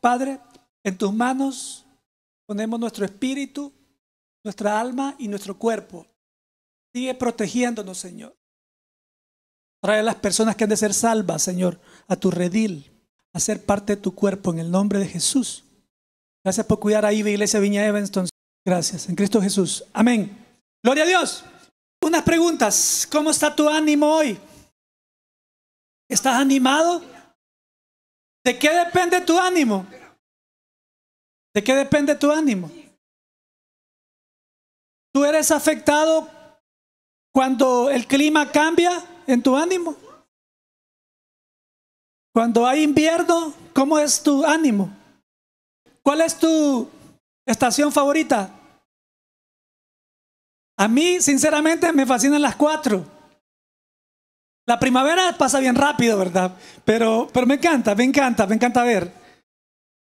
Padre, en tus manos ponemos nuestro espíritu, nuestra alma y nuestro cuerpo. Sigue protegiéndonos, Señor. Trae a las personas que han de ser salvas, Señor, a tu redil, a ser parte de tu cuerpo en el nombre de Jesús. Gracias por cuidar a Iba Iglesia Viña Evanston. Gracias, en Cristo Jesús. Amén. Gloria a Dios. Unas preguntas. ¿Cómo está tu ánimo hoy? ¿Estás animado? ¿De qué depende tu ánimo? ¿De qué depende tu ánimo? ¿Tú eres afectado cuando el clima cambia en tu ánimo? Cuando hay invierno, ¿cómo es tu ánimo? ¿Cuál es tu estación favorita? A mí, sinceramente, me fascinan las cuatro. La primavera pasa bien rápido, ¿verdad? Pero, pero me encanta, me encanta, me encanta ver.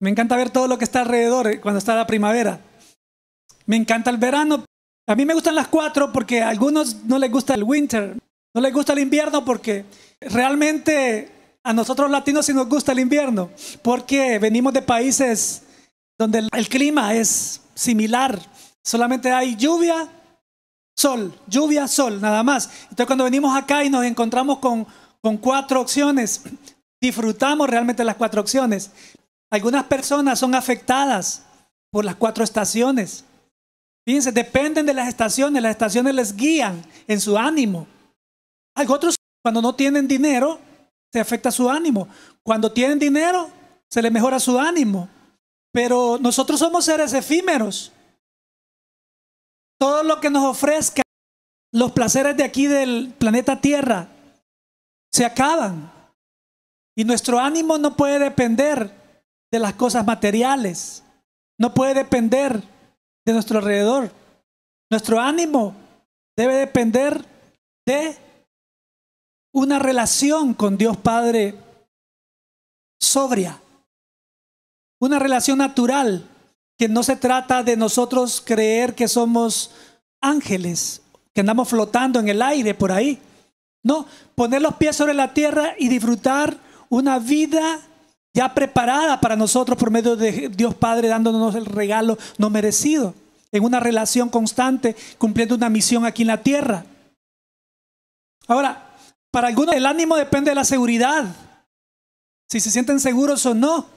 Me encanta ver todo lo que está alrededor eh, cuando está la primavera. Me encanta el verano. A mí me gustan las cuatro porque a algunos no les gusta el winter, no les gusta el invierno porque realmente a nosotros latinos sí nos gusta el invierno porque venimos de países donde el clima es similar. Solamente hay lluvia sol, lluvia, sol, nada más. Entonces cuando venimos acá y nos encontramos con, cuatro opciones, disfrutamos realmente las cuatro opciones. Algunas personas son afectadas por las cuatro estaciones. Fíjense, dependen de las estaciones, las estaciones les guían en su ánimo. Hay otros cuando no tienen dinero, se afecta su ánimo. Cuando tienen dinero, se les mejora su ánimo. Pero nosotros somos seres efímeros todo lo que nos ofrezca los placeres de aquí del planeta Tierra se acaban. Y nuestro ánimo no puede depender de las cosas materiales, no puede depender de nuestro alrededor. Nuestro ánimo debe depender de una relación con Dios Padre sobria, una relación natural que no se trata de nosotros creer que somos ángeles, que andamos flotando en el aire por ahí. No, poner los pies sobre la tierra y disfrutar una vida ya preparada para nosotros por medio de Dios Padre dándonos el regalo no merecido, en una relación constante, cumpliendo una misión aquí en la tierra. Ahora, para algunos el ánimo depende de la seguridad, si se sienten seguros o no.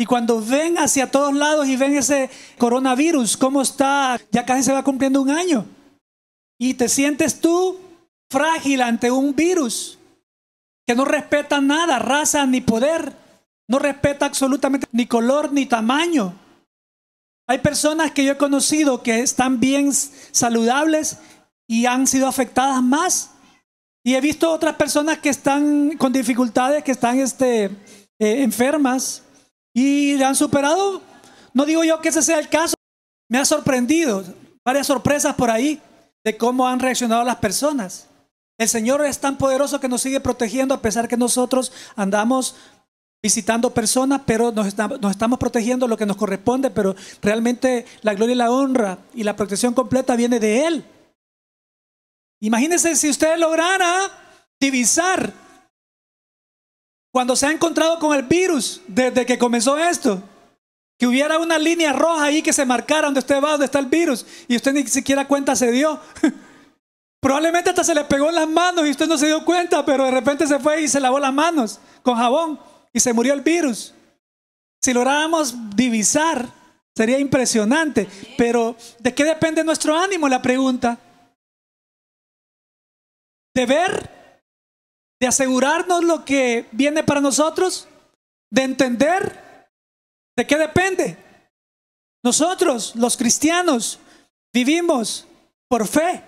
Y cuando ven hacia todos lados y ven ese coronavirus, cómo está, ya casi se va cumpliendo un año. Y te sientes tú frágil ante un virus que no respeta nada, raza ni poder, no respeta absolutamente ni color ni tamaño. Hay personas que yo he conocido que están bien saludables y han sido afectadas más. Y he visto otras personas que están con dificultades, que están este, eh, enfermas y han superado. No digo yo que ese sea el caso. Me ha sorprendido varias sorpresas por ahí de cómo han reaccionado las personas. El Señor es tan poderoso que nos sigue protegiendo a pesar que nosotros andamos visitando personas, pero nos, estamos protegiendo lo que nos corresponde, pero realmente la gloria y la honra y la protección completa viene de Él. Imagínense si ustedes lograra divisar cuando se ha encontrado con el virus, desde que comenzó esto, que hubiera una línea roja ahí que se marcara donde usted va, donde está el virus, y usted ni siquiera cuenta se dio. Probablemente hasta se le pegó en las manos y usted no se dio cuenta, pero de repente se fue y se lavó las manos con jabón y se murió el virus. Si lográramos divisar, sería impresionante. Pero ¿de qué depende nuestro ánimo? La pregunta. De ver de asegurarnos lo que viene para nosotros, de entender de qué depende. Nosotros, los cristianos, vivimos por fe.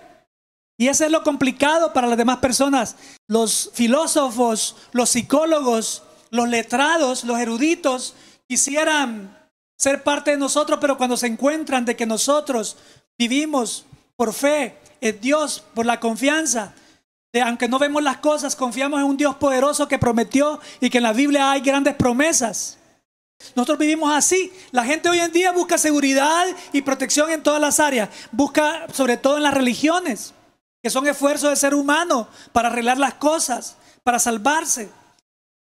Y eso es lo complicado para las demás personas. Los filósofos, los psicólogos, los letrados, los eruditos quisieran ser parte de nosotros, pero cuando se encuentran de que nosotros vivimos por fe, Es Dios, por la confianza, aunque no vemos las cosas, confiamos en un Dios poderoso que prometió y que en la Biblia hay grandes promesas. Nosotros vivimos así. La gente hoy en día busca seguridad y protección en todas las áreas. Busca sobre todo en las religiones, que son esfuerzos de ser humano para arreglar las cosas, para salvarse.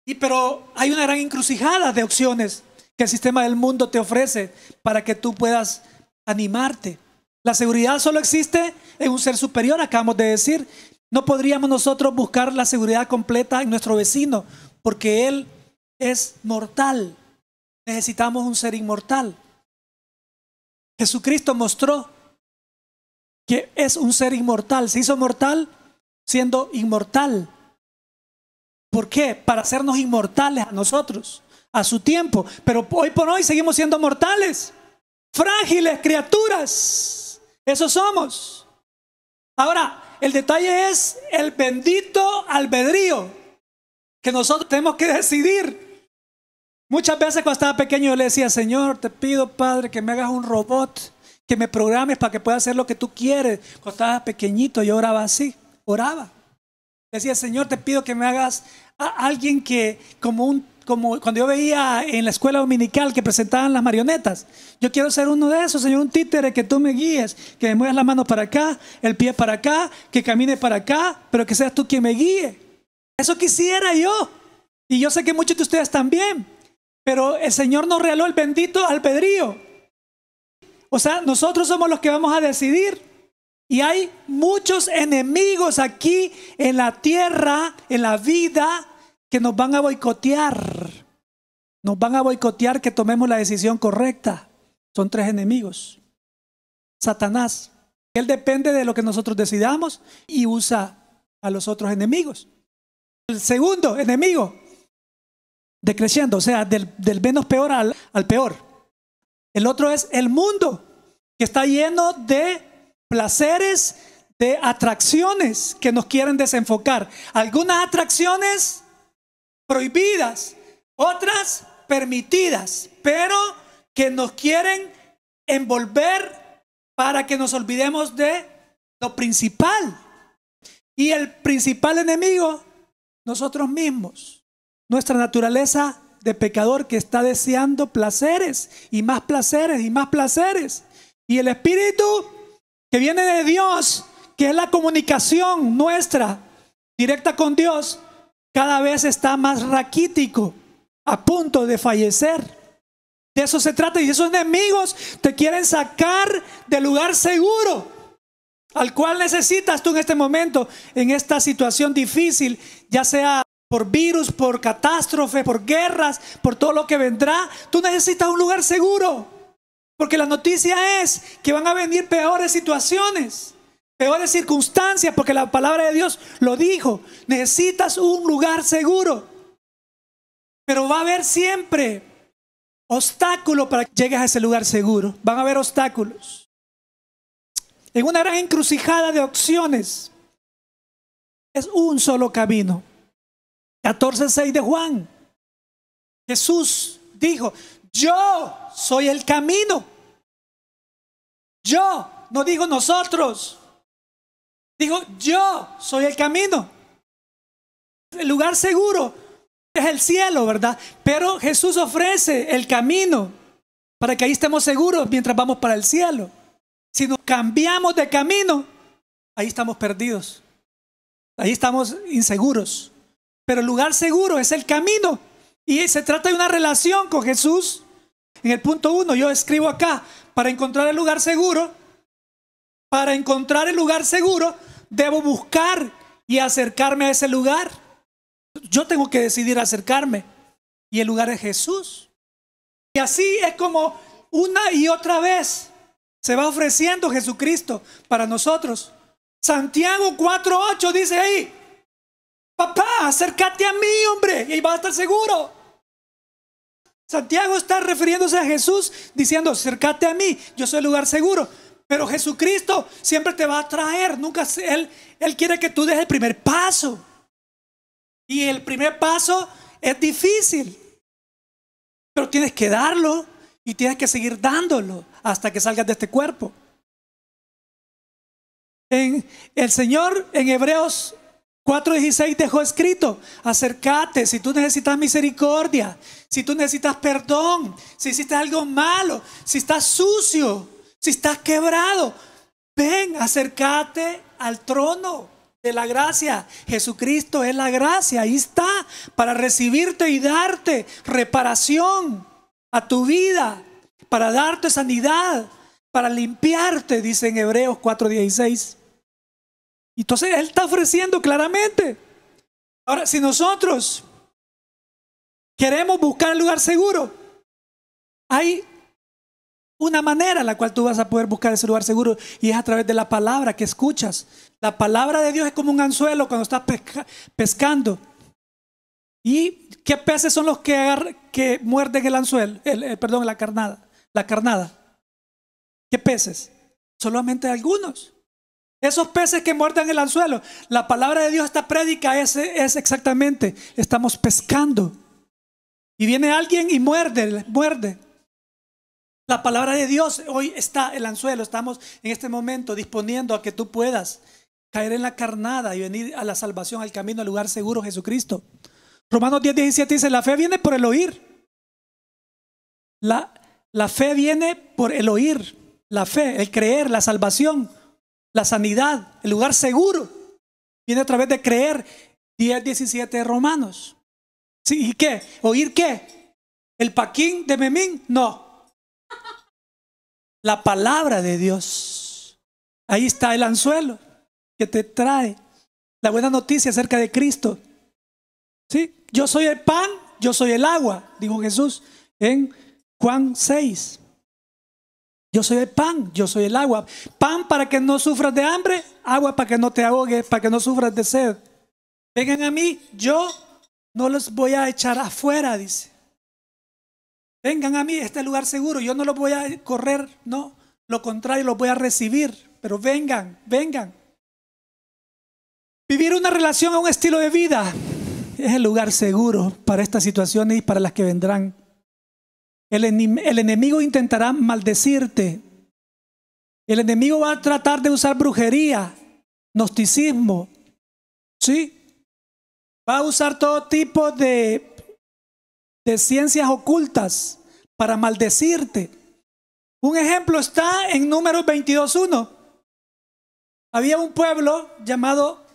Y pero hay una gran encrucijada de opciones que el sistema del mundo te ofrece para que tú puedas animarte. La seguridad solo existe en un ser superior, acabamos de decir, no podríamos nosotros buscar la seguridad completa en nuestro vecino, porque él es mortal. Necesitamos un ser inmortal. Jesucristo mostró que es un ser inmortal. Se hizo mortal siendo inmortal. ¿Por qué? Para hacernos inmortales a nosotros, a su tiempo. Pero hoy por hoy seguimos siendo mortales, frágiles criaturas. Eso somos. Ahora, el detalle es el bendito albedrío que nosotros tenemos que decidir. Muchas veces cuando estaba pequeño yo le decía, Señor, te pido, Padre, que me hagas un robot, que me programes para que pueda hacer lo que tú quieres. Cuando estaba pequeñito yo oraba así, oraba. Decía, Señor, te pido que me hagas a alguien que como un como cuando yo veía en la escuela dominical que presentaban las marionetas. Yo quiero ser uno de esos, Señor, un títere que tú me guíes, que me muevas la mano para acá, el pie para acá, que camine para acá, pero que seas tú quien me guíe. Eso quisiera yo. Y yo sé que muchos de ustedes también. Pero el Señor nos regaló el bendito pedrío O sea, nosotros somos los que vamos a decidir. Y hay muchos enemigos aquí en la tierra, en la vida, que nos van a boicotear. Nos van a boicotear que tomemos la decisión correcta. Son tres enemigos. Satanás, él depende de lo que nosotros decidamos y usa a los otros enemigos. El segundo enemigo, decreciendo, o sea, del, del menos peor al peor. El otro es el mundo, que está lleno de placeres, de atracciones que nos quieren desenfocar. Algunas atracciones prohibidas, otras permitidas, pero que nos quieren envolver para que nos olvidemos de lo principal. Y el principal enemigo, nosotros mismos, nuestra naturaleza de pecador que está deseando placeres y más placeres y más placeres. Y el Espíritu que viene de Dios, que es la comunicación nuestra directa con Dios, cada vez está más raquítico, a punto de fallecer. De eso se trata. Y esos enemigos te quieren sacar del lugar seguro al cual necesitas tú en este momento, en esta situación difícil, ya sea por virus, por catástrofe, por guerras, por todo lo que vendrá. Tú necesitas un lugar seguro. Porque la noticia es que van a venir peores situaciones de circunstancias, porque la palabra de Dios lo dijo. Necesitas un lugar seguro. Pero va a haber siempre obstáculos para que llegues a ese lugar seguro. Van a haber obstáculos. En una gran encrucijada de opciones es un solo camino. 14.6 de Juan. Jesús dijo, yo soy el camino. Yo, no digo nosotros. Dijo, yo soy el camino. El lugar seguro es el cielo, ¿verdad? Pero Jesús ofrece el camino para que ahí estemos seguros mientras vamos para el cielo. Si nos cambiamos de camino, ahí estamos perdidos. Ahí estamos inseguros. Pero el lugar seguro es el camino. Y se trata de una relación con Jesús. En el punto uno, yo escribo acá, para encontrar el lugar seguro, para encontrar el lugar seguro, debo buscar y acercarme a ese lugar. Yo tengo que decidir acercarme. Y el lugar es Jesús. Y así es como una y otra vez se va ofreciendo Jesucristo para nosotros. Santiago 4.8 dice ahí, papá, acércate a mí, hombre, y ahí vas a estar seguro. Santiago está refiriéndose a Jesús diciendo, acércate a mí, yo soy el lugar seguro. Pero Jesucristo siempre te va a traer. Nunca él, él quiere que tú des el primer paso. Y el primer paso es difícil. Pero tienes que darlo y tienes que seguir dándolo hasta que salgas de este cuerpo. En el Señor en Hebreos 4:16 dejó escrito, acércate si tú necesitas misericordia, si tú necesitas perdón, si hiciste algo malo, si estás sucio, si estás quebrado, ven, acércate al trono de la gracia. Jesucristo es la gracia, ahí está, para recibirte y darte reparación a tu vida, para darte sanidad, para limpiarte, dice en Hebreos 4:16. Entonces Él está ofreciendo claramente. Ahora, si nosotros queremos buscar el lugar seguro, hay una manera en la cual tú vas a poder buscar ese lugar seguro y es a través de la palabra que escuchas. La palabra de Dios es como un anzuelo cuando estás pescando. ¿Y qué peces son los que, que muerden el anzuelo? El, eh, perdón, la carnada. La carnada. ¿Qué peces? Solamente algunos. Esos peces que muerden el anzuelo. La palabra de Dios, esta prédica es, es exactamente, estamos pescando. Y viene alguien y muerde, muerde. La palabra de Dios hoy está, el anzuelo, estamos en este momento disponiendo a que tú puedas caer en la carnada y venir a la salvación, al camino, al lugar seguro, Jesucristo. Romanos 10, 17 dice, la fe viene por el oír. La, la fe viene por el oír, la fe, el creer, la salvación, la sanidad, el lugar seguro. Viene a través de creer 10, 17 Romanos. ¿Sí? ¿Y qué? ¿Oír qué? ¿El paquín de Memín? No la palabra de Dios. Ahí está el anzuelo que te trae la buena noticia acerca de Cristo. ¿Sí? Yo soy el pan, yo soy el agua, dijo Jesús en Juan 6. Yo soy el pan, yo soy el agua. Pan para que no sufras de hambre, agua para que no te ahogues, para que no sufras de sed. Vengan a mí, yo no los voy a echar afuera, dice. Vengan a mí, este lugar seguro, yo no lo voy a correr, no, lo contrario, lo voy a recibir, pero vengan, vengan. Vivir una relación a un estilo de vida es el lugar seguro para estas situaciones y para las que vendrán. El, el enemigo intentará maldecirte. El enemigo va a tratar de usar brujería, gnosticismo, ¿sí? Va a usar todo tipo de de ciencias ocultas para maldecirte. Un ejemplo está en Números 22.1. Había un pueblo llamado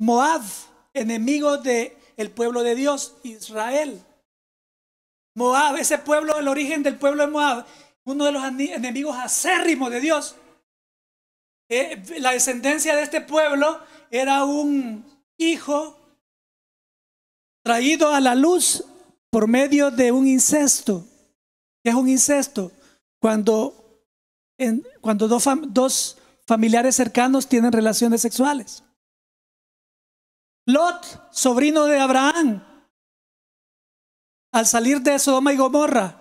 Moab, enemigo de el pueblo de Dios, Israel. Moab, ese pueblo, el origen del pueblo de Moab, uno de los enemigos acérrimos de Dios. Eh, la descendencia de este pueblo era un hijo traído a la luz por medio de un incesto. que es un incesto? Cuando, cuando dos, dos familiares cercanos tienen relaciones sexuales. Lot, sobrino de Abraham, al salir de Sodoma y Gomorra,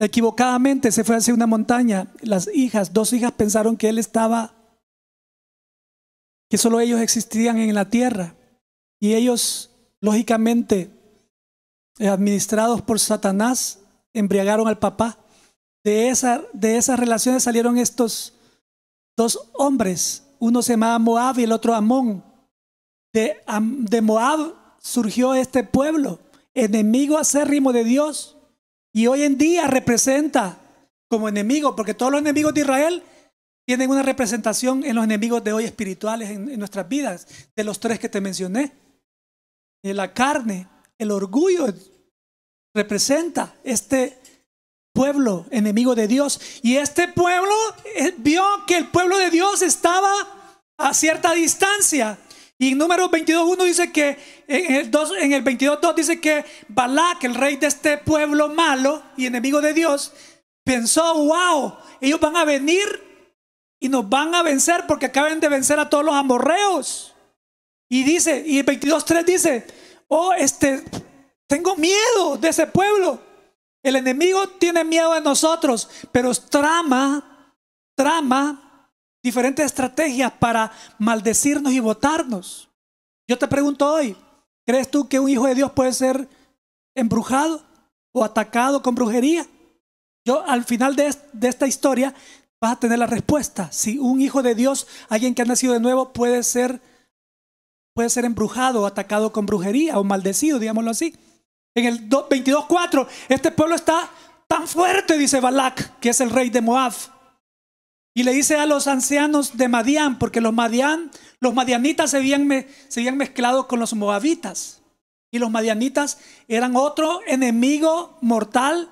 equivocadamente se fue hacia una montaña. Las hijas, dos hijas pensaron que él estaba, que solo ellos existían en la tierra. Y ellos, lógicamente, eh, administrados por Satanás, embriagaron al papá. De, esas relaciones salieron estos dos hombres. Uno se llamaba Moab y el otro Amón. De, Moab surgió este pueblo, enemigo acérrimo de Dios. Y hoy en día representa como enemigo, porque todos los enemigos de Israel tienen una representación en los enemigos de hoy espirituales en, en nuestras vidas, de los tres que te mencioné. En eh, la carne, el orgullo representa este pueblo enemigo de Dios. Y este pueblo eh, vio que el pueblo de Dios estaba a cierta distancia. Y en número 22.1 dice que, en el, 22.2 dice que Balak, el rey de este pueblo malo y enemigo de Dios, pensó, wow, ellos van a venir y nos van a vencer porque acaban de vencer a todos los amorreos. Y dice, y el 22.3 dice, oh, este, tengo miedo de ese pueblo. El enemigo tiene miedo de nosotros, pero trama, trama diferentes estrategias para maldecirnos y votarnos. Yo te pregunto hoy, ¿crees tú que un hijo de Dios puede ser embrujado o atacado con brujería? Yo al final de, de esta historia vas a tener la respuesta. Si un hijo de Dios, alguien que ha nacido de nuevo, puede ser puede ser embrujado, atacado con brujería o maldecido, digámoslo así. En el 22.4, este pueblo está tan fuerte, dice Balak, que es el rey de Moab. Y le dice a los ancianos de Madián, porque los, los madianitas se habían, se habían mezclado con los moabitas. Y los madianitas eran otro enemigo mortal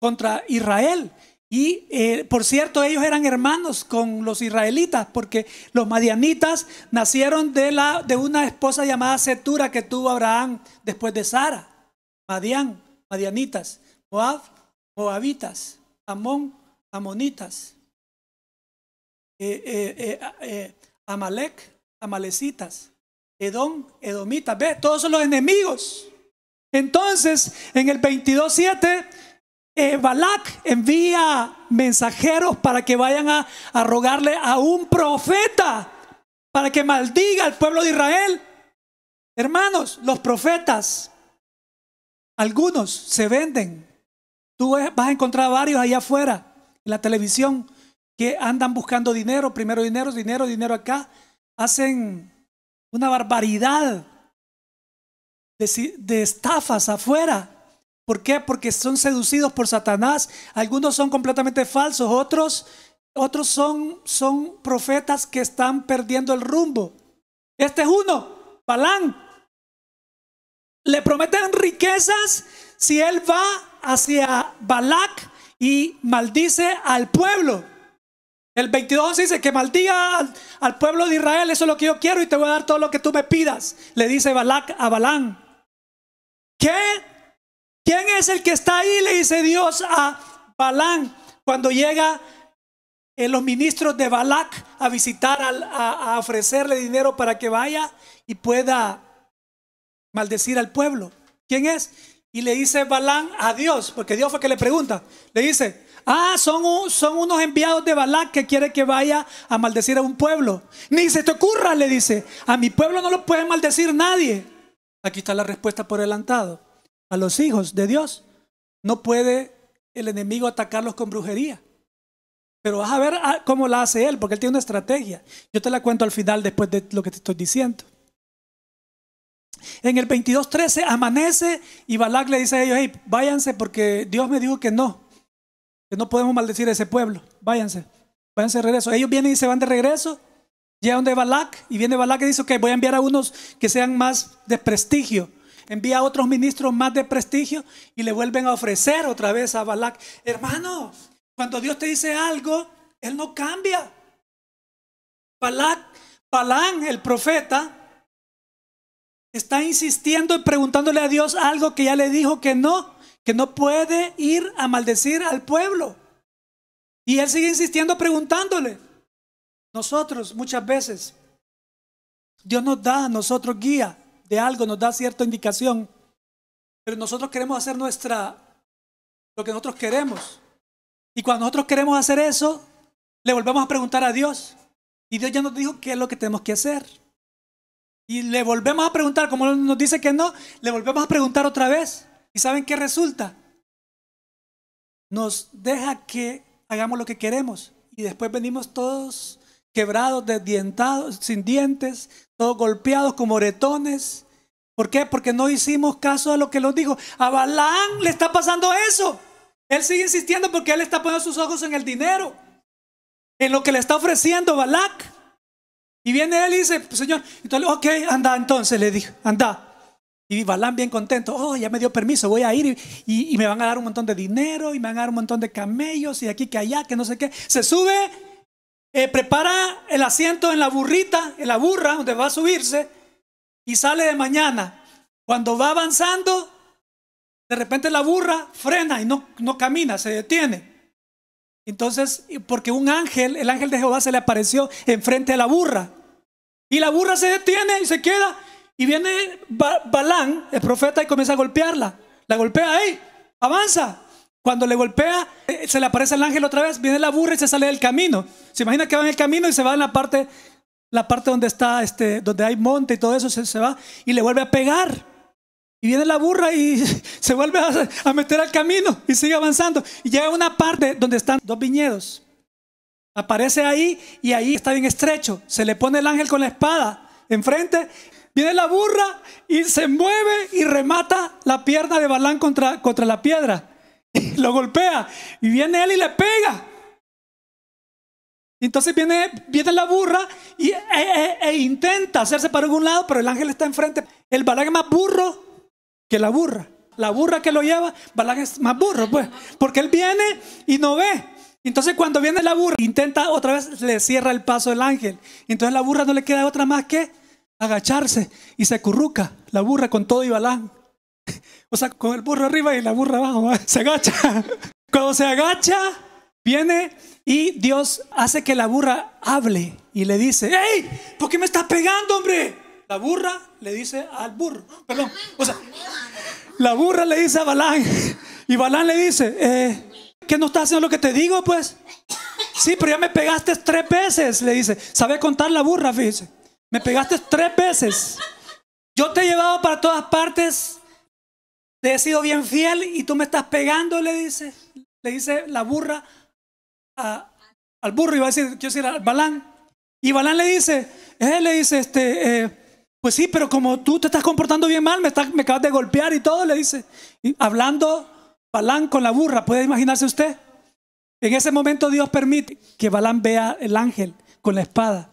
contra Israel. Y eh, por cierto, ellos eran hermanos con los israelitas, porque los madianitas nacieron de, la, de una esposa llamada Setura que tuvo Abraham después de Sara. Madian, madianitas, Moab, moabitas, Amón, amonitas, eh, eh, Amalek, amalecitas, Edom, edomitas. ¿Ves? Todos son los enemigos. Entonces, en el 22.7 eh, Balak envía mensajeros para que vayan a, rogarle a un profeta para que maldiga al pueblo de Israel. Hermanos, los profetas, algunos se venden. Tú vas a encontrar varios allá afuera, en la televisión, que andan buscando dinero, primero dinero, dinero, dinero acá. Hacen una barbaridad de estafas afuera ¿Por qué? Porque son seducidos por Satanás. Algunos son completamente falsos, otros, otros son, son profetas que están perdiendo el rumbo. Este es uno, Balán. Le prometen riquezas si él va hacia Balac y maldice al pueblo. El 22 dice que maldiga al, pueblo de Israel, eso es lo que yo quiero y te voy a dar todo lo que tú me pidas, le dice Balac a Balán. ¿Qué ¿Quién es el que está ahí? Le dice Dios a Balán cuando llega eh, los ministros de Balac a visitar, a, ofrecerle dinero para que vaya y pueda maldecir al pueblo. ¿Quién es? Y le dice Balán a Dios, porque Dios fue que le pregunta. Le dice, ah, son, son unos enviados de Balac que quiere que vaya a maldecir a un pueblo. Ni se te ocurra, le dice, a mi pueblo no lo puede maldecir nadie. Aquí está la respuesta por adelantado a los hijos de Dios. No puede el enemigo atacarlos con brujería. Pero vas a ver ah, cómo la hace él, porque él tiene una estrategia. Yo te la cuento al final después de lo que te estoy diciendo. En el 22.13 amanece y Balak le dice a ellos, hey, váyanse porque Dios me dijo que no, que no podemos maldecir a ese pueblo, váyanse, váyanse de regreso. Ellos vienen y se van de regreso, llegan de Balak y viene Balak y dice, ok, voy a enviar a unos que sean más de prestigio, envía a otros ministros más de prestigio y le vuelven a ofrecer otra vez a Balak. Hermano, cuando Dios te dice algo, Él no cambia. Balak, Balán, el profeta, está insistiendo y preguntándole a Dios algo que ya le dijo que no, que no puede ir a maldecir al pueblo. Y él sigue insistiendo preguntándole. Nosotros muchas veces, Dios nos da a nosotros guía de algo nos da cierta indicación, pero nosotros queremos hacer nuestra, lo que nosotros queremos. Y cuando nosotros queremos hacer eso, le volvemos a preguntar a Dios. Y Dios ya nos dijo qué es lo que tenemos que hacer. Y le volvemos a preguntar, como nos dice que no, le volvemos a preguntar otra vez. ¿Y saben qué resulta? Nos deja que hagamos lo que queremos. Y después venimos todos quebrados, desdientados, sin dientes, todos golpeados como retones. ¿Por qué? Porque no hicimos caso a lo que los dijo. A Balán le está pasando eso. Él sigue insistiendo porque él está poniendo sus ojos en el dinero, en lo que le está ofreciendo Balac. Y viene él y dice, pues, Señor, entonces, ok, anda entonces, le dijo, anda. Y Balán bien contento, oh, ya me dio permiso, voy a ir y, y me van a dar un montón de dinero y me van a dar un montón de camellos y aquí que allá, que no sé qué. Se sube eh, prepara el asiento en la burrita, en la burra donde va a subirse y sale de mañana. Cuando va avanzando, de repente la burra frena y no, no camina, se detiene. Entonces, porque un ángel, el ángel de Jehová se le apareció enfrente a la burra. Y la burra se detiene y se queda. Y viene Balán, el profeta, y comienza a golpearla. La golpea, ahí, avanza. Cuando le golpea, eh, se le aparece el ángel otra vez, viene la burra y se sale del camino. Se imagina que va en el camino y se va en la parte, la parte donde está, este, donde hay monte y todo eso, se, va y le vuelve a pegar. Y viene la burra y se vuelve a, meter al camino y sigue avanzando. Y llega a una parte donde están dos viñedos. Aparece ahí y ahí está bien estrecho. Se le pone el ángel con la espada enfrente. Viene la burra y se mueve y remata la pierna de Balán contra, contra la piedra. lo golpea. Y viene él y le pega. Entonces viene, viene la burra y, e, e, e, e intenta hacerse para algún lado, pero el ángel está enfrente. El Balán es más burro que la burra. La burra que lo lleva, Balán es más burro, pues. Porque él viene y no ve. Entonces cuando viene la burra, intenta otra vez, le cierra el paso el ángel. Entonces la burra no le queda otra más que agacharse y se curruca La burra con todo y Balán. O sea, con el burro arriba y la burra abajo, se agacha. Cuando se agacha, viene y Dios hace que la burra hable y le dice, ¡Ey! ¿Por qué me estás pegando, hombre? La burra le dice al burro, perdón, o sea, la burra le dice a Balán y Balán le dice, eh, ¿qué no estás haciendo lo que te digo, pues? Sí, pero ya me pegaste tres veces, le dice. sabe contar la burra? dice. Me pegaste tres veces. Yo te he llevado para todas partes te he sido bien fiel y tú me estás pegando, le dice, le dice la burra al burro, iba a decir, yo decir, Balán. Y Balán le dice, él eh, le dice, este, eh, pues sí, pero como tú te estás comportando bien mal, me, estás, me acabas de golpear y todo, le dice. hablando Balán con la burra, puede imaginarse usted. En ese momento Dios permite que Balán vea el ángel con la espada.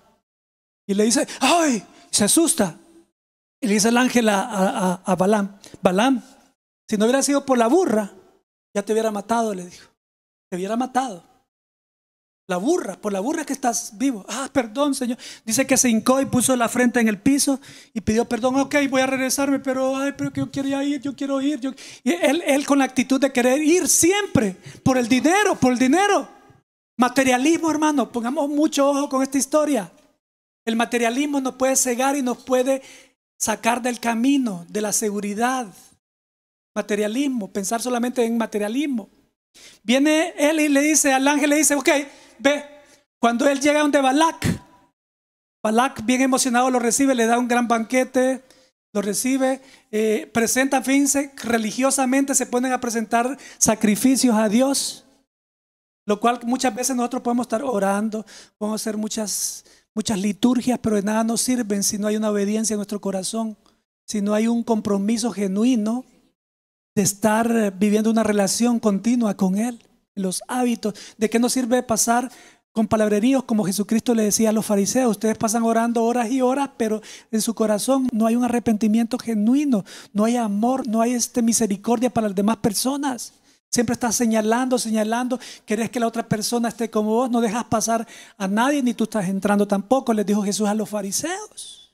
Y le dice, ¡ay! Se asusta. Y le dice el ángel a, a Balán, Balán, si no hubiera sido por la burra, ya te hubiera matado, le dijo. Te hubiera matado. La burra, por la burra que estás vivo. Ah, perdón, Señor. Dice que se hincó y puso la frente en el piso y pidió perdón. Ok, voy a regresarme, pero, ay, pero que yo quiero ir, yo quiero ir. Yo... él, él con la actitud de querer ir siempre, por el dinero, por el dinero. Materialismo, hermano, pongamos mucho ojo con esta historia. El materialismo nos puede cegar y nos puede sacar del camino, de la seguridad, Materialismo, pensar solamente en materialismo. Viene él y le dice al ángel, le dice, ok, ve, cuando él llega a donde Balak, Balak bien emocionado lo recibe, le da un gran banquete, lo recibe, eh, presenta, fíjense, religiosamente se ponen a presentar sacrificios a Dios, lo cual muchas veces nosotros podemos estar orando, podemos hacer muchas, muchas liturgias, pero de nada nos sirven si no hay una obediencia en nuestro corazón, si no hay un compromiso genuino de estar viviendo una relación continua con Él, los hábitos. ¿De qué nos sirve pasar con palabreríos como Jesucristo le decía a los fariseos? Ustedes pasan orando horas y horas, pero en su corazón no hay un arrepentimiento genuino, no hay amor, no hay este, misericordia para las demás personas. Siempre estás señalando, señalando, querés que la otra persona esté como vos, no dejas pasar a nadie ni tú estás entrando tampoco, les dijo Jesús a los fariseos.